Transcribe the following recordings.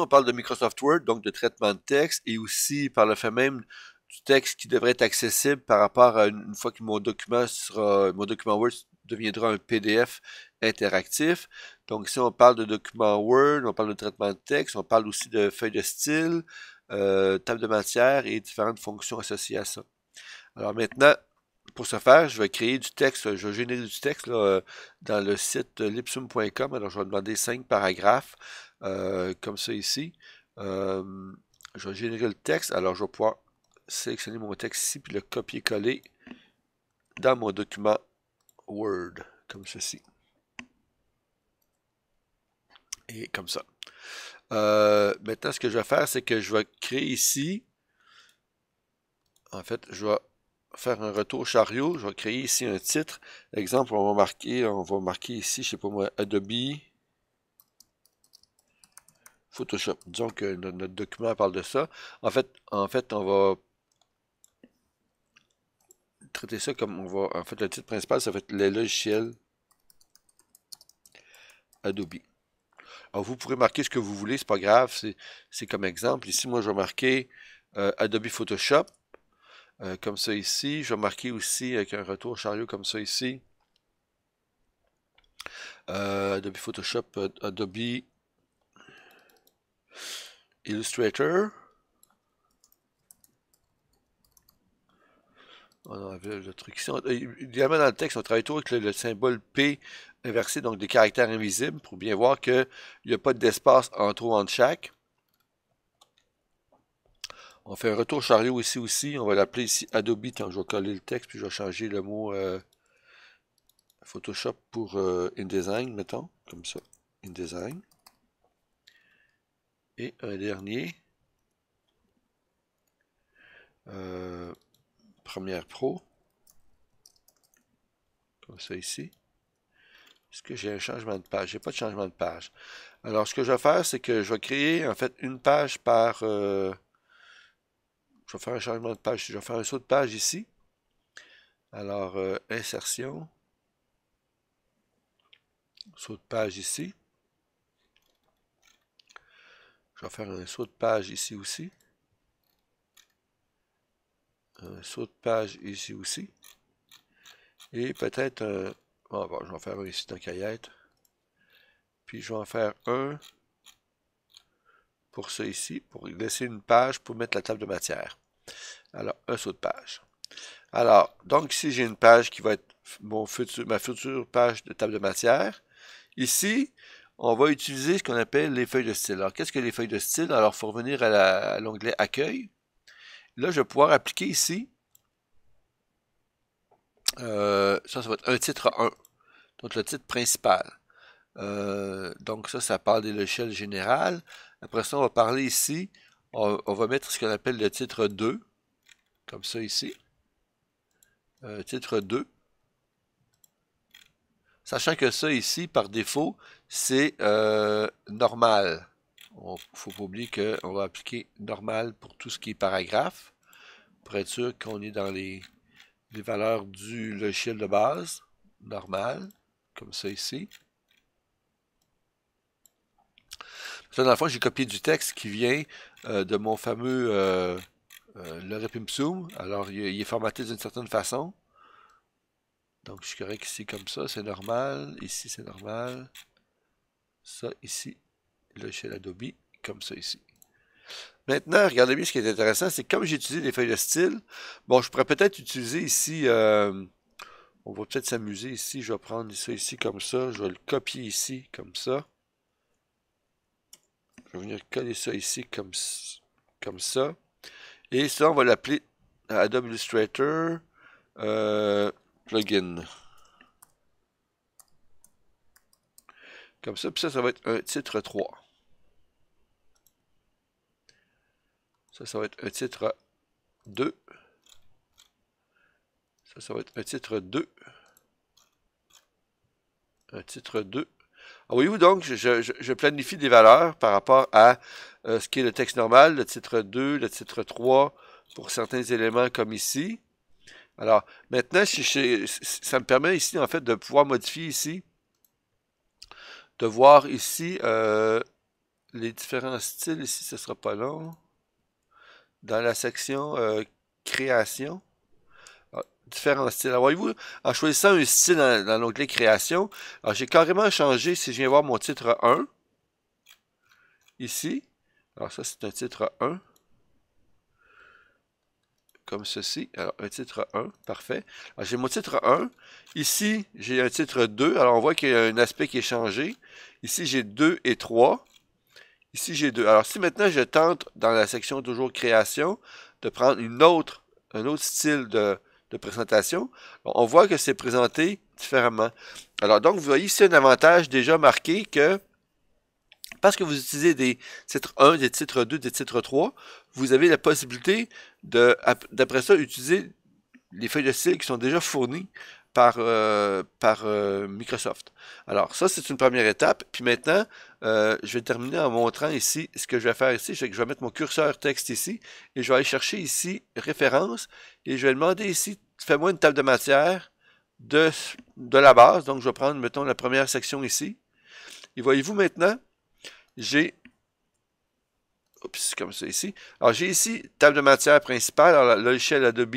on parle de Microsoft Word, donc de traitement de texte, et aussi par le fait même du texte qui devrait être accessible par rapport à une, fois que mon document sera, mon document Word deviendra un PDF interactif. Donc si on parle de document Word, on parle de traitement de texte, on parle aussi de feuilles de style, euh, table de matière et différentes fonctions associées à ça. Alors maintenant, pour ce faire, je vais créer du texte, je vais générer du texte euh, dans le site lipsum.com. Alors, je vais demander cinq paragraphes, euh, comme ça ici. Euh, je vais générer le texte. Alors, je vais pouvoir sélectionner mon texte ici, puis le copier-coller dans mon document Word, comme ceci. Et comme ça. maintenant, ce que je vais faire, c'est que je vais créer ici. En fait, je vais faire un retour chariot. Je vais créer ici un titre. Exemple, on va marquer, on va marquer ici, je ne sais pas moi, Adobe Photoshop. Disons que notre document parle de ça. En fait, en fait, on va traiter ça comme on va. En fait, le titre principal, ça va être les logiciels Adobe. Alors, vous pourrez marquer ce que vous voulez, c'est pas grave, c'est comme exemple. Ici, moi, je vais marquer euh, Adobe Photoshop. Euh, comme ça ici. Je vais marquer aussi avec un retour chariot comme ça ici. Euh, Adobe Photoshop, euh, Adobe Illustrator. Ah on le truc ici. Évidemment, dans le texte, on travaille toujours avec le, symbole P inversé, donc des caractères invisibles, pour bien voir qu'il n'y a pas d'espace entre trop entre chaque. On fait un retour chariot ici aussi. On va l'appeler ici Adobe. Tant je vais coller le texte, puis je vais changer le mot euh, Photoshop pour euh, InDesign, mettons. Comme ça. InDesign. Et un dernier. Euh, première Pro. Comme ça ici. Est-ce que j'ai un changement de page? J'ai pas de changement de page. Alors, ce que je vais faire, c'est que je vais créer, en fait, une page par... Je vais faire un changement de page. Je vais faire un saut de page ici. Alors, euh, insertion. Saut de page ici. Je vais faire un saut de page ici aussi. Un saut de page ici aussi. Et peut-être un... Bon, je vais en faire un ici dans Cayette. Puis je vais en faire un pour ça ici, pour laisser une page pour mettre la table de matière. Alors, un saut de page. Alors, donc ici, j'ai une page qui va être ma future page de table de matière. Ici, on va utiliser ce qu'on appelle les feuilles de style. Alors, qu'est-ce que les feuilles de style? Alors, il faut revenir à l'onglet Accueil. Là, je vais pouvoir appliquer ici. Euh, ça, ça va être un titre 1. Donc, le titre principal. Euh, donc, ça, ça parle de l'échelle générale. Après ça, on va parler ici on, va mettre ce qu'on appelle le titre 2, comme ça ici. Euh, titre 2. Sachant que ça ici, par défaut, c'est euh, normal. Il faut pas oublier qu'on va appliquer normal pour tout ce qui est paragraphe, pour être sûr qu'on est dans les, les valeurs du logiciel de base, normal, comme ça ici. Ça, dans le fond, j'ai copié du texte qui vient euh, de mon fameux euh, euh, le répimpsum. Alors, il, est formaté d'une certaine façon. Donc, je suis correct ici comme ça, c'est normal. Ici, c'est normal. Ça, ici. Là, chez l'Adobe, comme ça ici. Maintenant, regardez bien ce qui est intéressant, c'est comme j'ai utilisé des feuilles de style, bon, je pourrais peut-être utiliser ici, on va peut-être s'amuser ici, je vais prendre ça ici comme ça, je vais le copier ici comme ça. Je vais venir coller ça ici comme, comme ça. Et ça, on va l'appeler Adobe Illustrator euh, Plugin. Comme ça, puis ça, ça va être un titre 3. Ça, ça va être un titre 2. Ça, ça va être un titre 2. Un titre 2. Oui donc, je, planifie des valeurs par rapport à euh, ce qui est le texte normal, le titre 2, le titre 3, pour certains éléments comme ici. Alors, maintenant, ça me permet ici, en fait, de pouvoir modifier ici, de voir ici euh, les différents styles. Ici, ce ne sera pas long. Dans la section euh, Création », différents styles. Voyez-vous, en choisissant un style dans, l'onglet création, j'ai carrément changé, si je viens voir mon titre 1, ici, alors ça c'est un titre 1, comme ceci. Alors, un titre 1, parfait. Alors, j'ai mon titre 1. Ici, j'ai un titre 2. Alors, on voit qu'il y a un aspect qui est changé. Ici, j'ai 2 et 3. Ici, j'ai 2. Alors, si maintenant je tente, dans la section toujours création, de prendre une autre, un autre style de, de présentation, on voit que c'est présenté différemment. Alors donc, vous voyez ici un avantage déjà marqué que parce que vous utilisez des titres 1, des titres 2, des titres 3, vous avez la possibilité d'après ça utiliser les feuilles de style qui sont déjà fournies par, euh, par euh, Microsoft. Alors, ça, c'est une première étape. Puis maintenant, euh, je vais terminer en montrant ici ce que je vais faire ici. Je vais mettre mon curseur texte ici et je vais aller chercher ici référence et je vais demander ici fais-moi une table de matière de, de la base. Donc, je vais prendre, mettons, la première section ici. Et voyez-vous maintenant, j'ai Oups, comme ça ici. Alors, j'ai ici table de matière principale. Alors, l'échelle Adobe,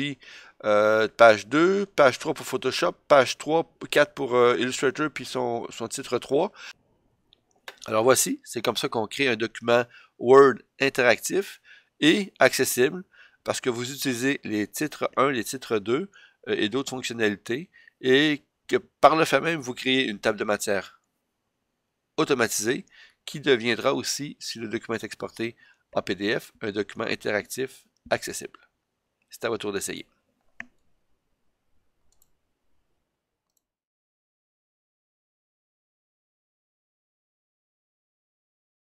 euh, page 2, page 3 pour Photoshop, page 3, 4 pour euh, Illustrator, puis son, son, titre 3. Alors, voici, c'est comme ça qu'on crée un document Word interactif et accessible parce que vous utilisez les titres 1, les titres 2 euh, et d'autres fonctionnalités, et que par le fait même, vous créez une table de matière automatisée qui deviendra aussi, si le document est exporté en PDF, un document interactif accessible. C'est à votre tour d'essayer.